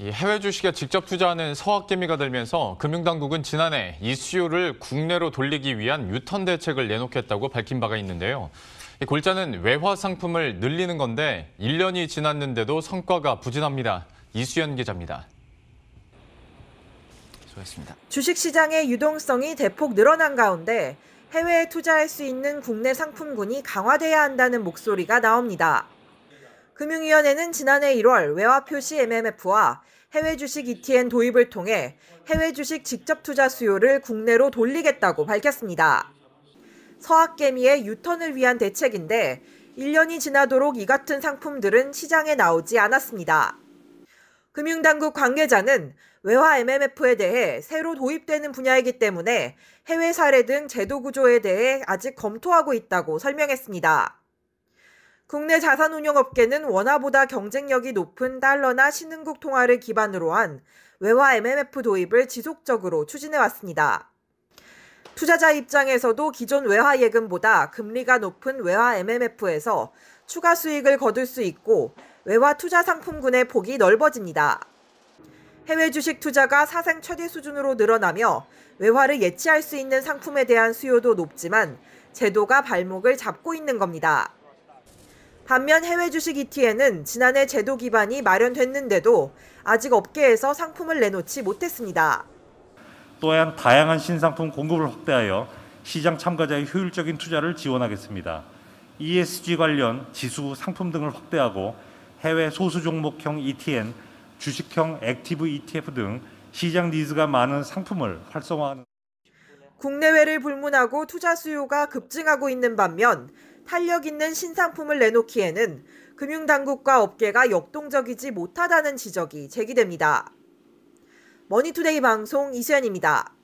해외 주식에 직접 투자하는 서학개미가 들면서 금융당국은 지난해 이수요를 국내로 돌리기 위한 유턴 대책을 내놓겠다고 밝힌 바가 있는데요. 골자는 외화 상품을 늘리는 건데 1년이 지났는데도 성과가 부진합니다. 이수연 기자입니다. 수고하셨습니다. 주식시장의 유동성이 대폭 늘어난 가운데 해외에 투자할 수 있는 국내 상품군이 강화돼야 한다는 목소리가 나옵니다. 금융위원회는 지난해 1월 외화 표시 MMF와 해외 주식 ETN 도입을 통해 해외 주식 직접 투자 수요를 국내로 돌리겠다고 밝혔습니다. 서학개미의 유턴을 위한 대책인데 1년이 지나도록 이 같은 상품들은 시장에 나오지 않았습니다. 금융당국 관계자는 외화 MMF에 대해 새로 도입되는 분야이기 때문에 해외 사례 등 제도 구조에 대해 아직 검토하고 있다고 설명했습니다. 국내 자산운용업계는 원화보다 경쟁력이 높은 달러나 신흥국 통화를 기반으로 한 외화 MMF 도입을 지속적으로 추진해 왔습니다. 투자자 입장에서도 기존 외화 예금보다 금리가 높은 외화 MMF에서 추가 수익을 거둘 수 있고 외화 투자 상품군의 폭이 넓어집니다. 해외 주식 투자가 사생 최대 수준으로 늘어나며 외화를 예치할 수 있는 상품에 대한 수요도 높지만 제도가 발목을 잡고 있는 겁니다. 반면 해외 주식 ETN은 지난해 제도 기반이 마련됐는데도 아직 업계에서 상품을 내놓지 못했습니다. 또한 다양한 신상품 공급을 확대하여 시장 참가자의 효율적인 투자를 지원하겠습니다. ESG 관련 지수 상품 등을 확대하고 해외 소수 종목형 ETN, 주식형 액티브 ETF 등 시장 니즈가 많은 상품을 활성화하는 국내외를 불문하고 투자 수요가 급증하고 있는 반면 탄력 있는 신상품을 내놓기에는 금융당국과 업계가 역동적이지 못하다는 지적이 제기됩니다. 머니투데이 방송 이수연입니다.